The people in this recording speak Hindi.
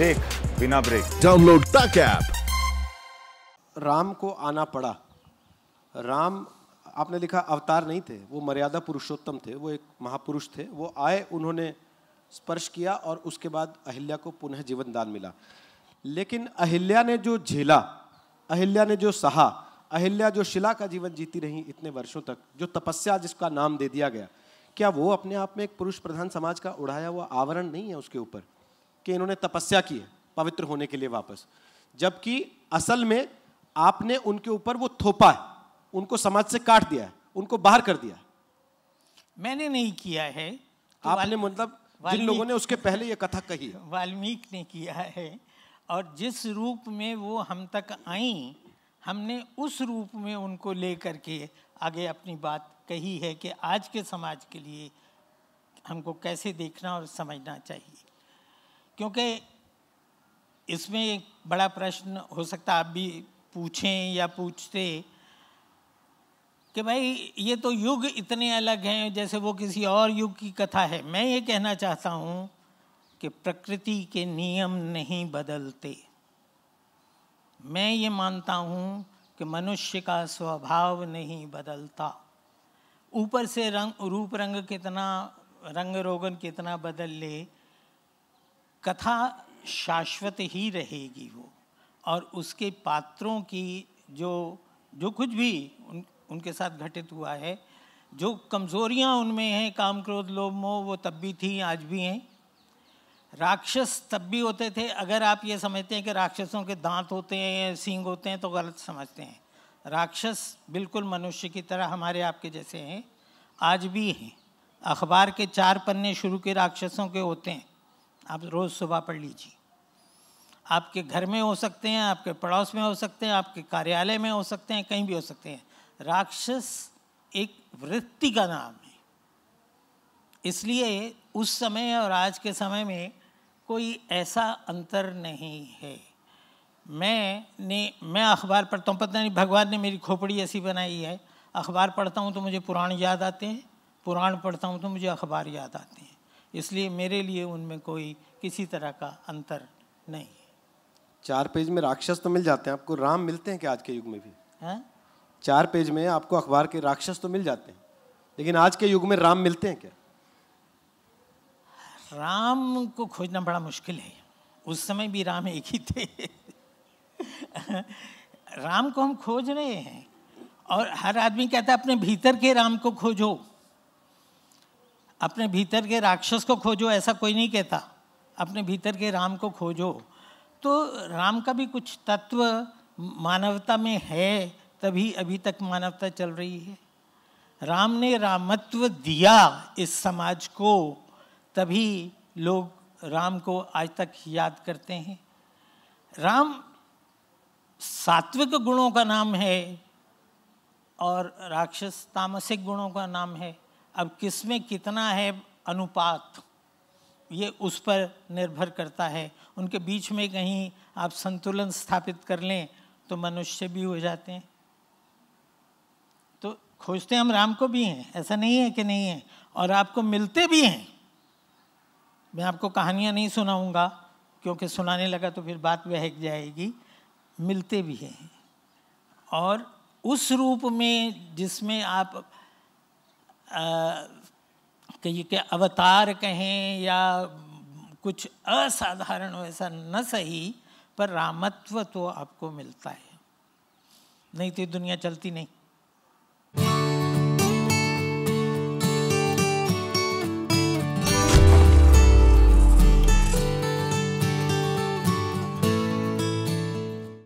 देख बिना ब्रेक डाउनलोड तक ऐप राम को आना पड़ा राम आपने लिखा अवतार नहीं थे वो मर्यादा पुरुषोत्तम थे वो एक महापुरुष थे वो आए उन्होंने स्पर्श किया और उसके बाद अहिल्या को पुनः जीवन दान मिला लेकिन अहिल्या ने जो झेला अहिल्या ने जो सहा अहिल्या जो शिला का जीवन जीती रही इतने वर्षों तक जो तपस्या जिसका नाम दे दिया गया क्या वो अपने आप में एक पुरुष प्रधान समाज का उड़ाया हुआ आवरण नहीं है उसके ऊपर कि इन्होंने तपस्या की है पवित्र होने के लिए वापस जबकि असल में आपने उनके ऊपर वो थोपा है उनको समाज से काट दिया है उनको बाहर कर दिया मैंने नहीं किया है तो आपने मतलब जिन लोगों ने उसके पहले ये कथा कही वाल्मीकि ने किया है और जिस रूप में वो हम तक आई हमने उस रूप में उनको ले करके आगे अपनी बात कही है कि आज के समाज के लिए हमको कैसे देखना और समझना चाहिए क्योंकि इसमें एक बड़ा प्रश्न हो सकता आप भी पूछें या पूछते कि भाई ये तो युग इतने अलग हैं जैसे वो किसी और युग की कथा है मैं ये कहना चाहता हूँ कि प्रकृति के नियम नहीं बदलते मैं ये मानता हूँ कि मनुष्य का स्वभाव नहीं बदलता ऊपर से रंग रूप रंग कितना रंग रोगन कितना बदल ले कथा शाश्वत ही रहेगी वो और उसके पात्रों की जो जो कुछ भी उन उनके साथ घटित हुआ है जो कमज़ोरियाँ उनमें हैं काम क्रोध लोभ मोह वो तब भी थी आज भी हैं राक्षस तब भी होते थे अगर आप ये समझते हैं कि राक्षसों के दांत होते हैं या सींग होते हैं तो गलत समझते हैं राक्षस बिल्कुल मनुष्य की तरह हमारे आपके जैसे हैं आज भी हैं अखबार के चार पन्ने शुरू के राक्षसों के होते हैं आप रोज़ सुबह पढ़ लीजिए आपके घर में हो सकते हैं आपके पड़ोस में हो सकते हैं आपके कार्यालय में हो सकते हैं कहीं भी हो सकते हैं राक्षस एक वृत्ति का नाम है इसलिए उस समय और आज के समय में कोई ऐसा अंतर नहीं है मैं ने मैं अखबार पढ़ता हूँ पता नहीं भगवान ने मेरी खोपड़ी ऐसी बनाई है अखबार पढ़ता हूँ तो मुझे पुराण याद आते हैं पुराण पढ़ता हूँ तो मुझे अखबार याद आते हैं इसलिए मेरे लिए उनमें कोई किसी तरह का अंतर नहीं है चार पेज में राक्षस तो मिल जाते हैं आपको राम मिलते हैं क्या आज के युग में भी है? हाँ? चार पेज में आपको अखबार के राक्षस तो मिल जाते हैं लेकिन आज के युग में राम मिलते हैं क्या राम को खोजना बड़ा मुश्किल है उस समय भी राम एक ही थे राम को हम खोज रहे हैं और हर आदमी कहता है अपने भीतर के राम को खोजो अपने भीतर के राक्षस को खोजो ऐसा कोई नहीं कहता अपने भीतर के राम को खोजो तो राम का भी कुछ तत्व मानवता में है तभी अभी तक मानवता चल रही है राम ने रामत्व दिया इस समाज को तभी लोग राम को आज तक याद करते हैं राम सात्विक गुणों का नाम है और राक्षस तामसिक गुणों का नाम है अब किस में कितना है अनुपात ये उस पर निर्भर करता है उनके बीच में कहीं आप संतुलन स्थापित कर लें तो मनुष्य भी हो जाते हैं तो खोजते हम राम को भी हैं ऐसा नहीं है कि नहीं है और आपको मिलते भी हैं मैं आपको कहानियाँ नहीं सुनाऊँगा क्योंकि सुनाने लगा तो फिर बात बहक जाएगी मिलते भी हैं और उस रूप में जिसमें आप कहिए कि अवतार कहें या कुछ असाधारण वैसा न सही पर रामत्व तो आपको मिलता है नहीं तो दुनिया चलती नहीं